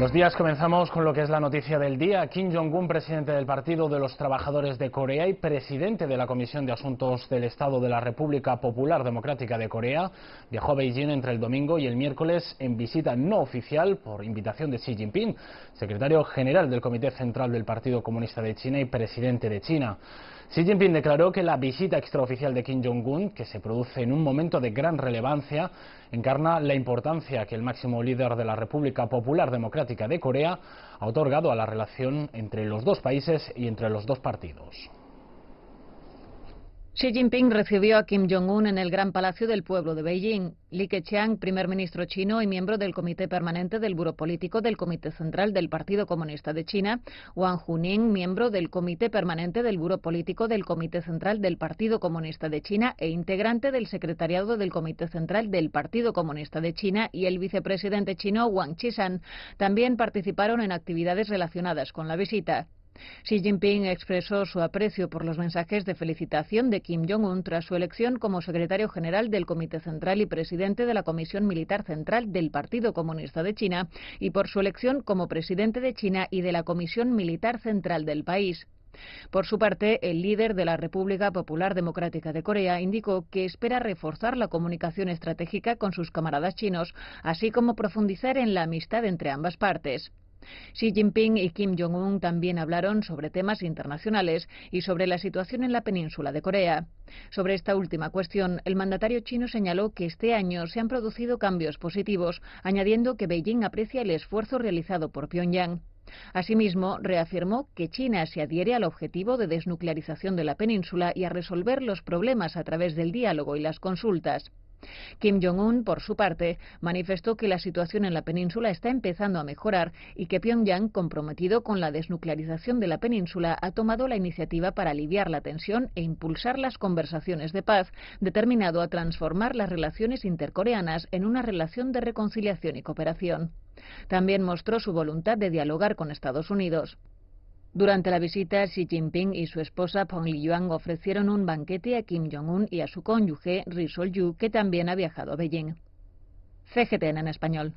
Buenos días, comenzamos con lo que es la noticia del día. Kim Jong-un, presidente del Partido de los Trabajadores de Corea y presidente de la Comisión de Asuntos del Estado de la República Popular Democrática de Corea, viajó a Beijing entre el domingo y el miércoles en visita no oficial por invitación de Xi Jinping, secretario general del Comité Central del Partido Comunista de China y presidente de China. Xi Jinping declaró que la visita extraoficial de Kim Jong-un, que se produce en un momento de gran relevancia, encarna la importancia que el máximo líder de la República Popular Democrática de Corea ha otorgado a la relación entre los dos países y entre los dos partidos. Xi Jinping recibió a Kim Jong-un en el Gran Palacio del Pueblo de Beijing. Li Keqiang, primer ministro chino y miembro del Comité Permanente del Buro Político del Comité Central del Partido Comunista de China, Wang Juning, miembro del Comité Permanente del Buro Político del Comité Central del Partido Comunista de China e integrante del Secretariado del Comité Central del Partido Comunista de China, y el vicepresidente chino Wang Qishan, también participaron en actividades relacionadas con la visita. Xi Jinping expresó su aprecio por los mensajes de felicitación de Kim Jong-un tras su elección como secretario general del Comité Central y presidente de la Comisión Militar Central del Partido Comunista de China y por su elección como presidente de China y de la Comisión Militar Central del país. Por su parte, el líder de la República Popular Democrática de Corea indicó que espera reforzar la comunicación estratégica con sus camaradas chinos, así como profundizar en la amistad entre ambas partes. Xi Jinping y Kim Jong-un también hablaron sobre temas internacionales y sobre la situación en la península de Corea. Sobre esta última cuestión, el mandatario chino señaló que este año se han producido cambios positivos, añadiendo que Beijing aprecia el esfuerzo realizado por Pyongyang. Asimismo, reafirmó que China se adhiere al objetivo de desnuclearización de la península y a resolver los problemas a través del diálogo y las consultas. Kim Jong-un, por su parte, manifestó que la situación en la península está empezando a mejorar y que Pyongyang, comprometido con la desnuclearización de la península, ha tomado la iniciativa para aliviar la tensión e impulsar las conversaciones de paz, determinado a transformar las relaciones intercoreanas en una relación de reconciliación y cooperación. También mostró su voluntad de dialogar con Estados Unidos. Durante la visita, Xi Jinping y su esposa Peng Liyuan ofrecieron un banquete a Kim Jong-un y a su cónyuge Ri Sol-yu, que también ha viajado a Beijing. CGTN en español.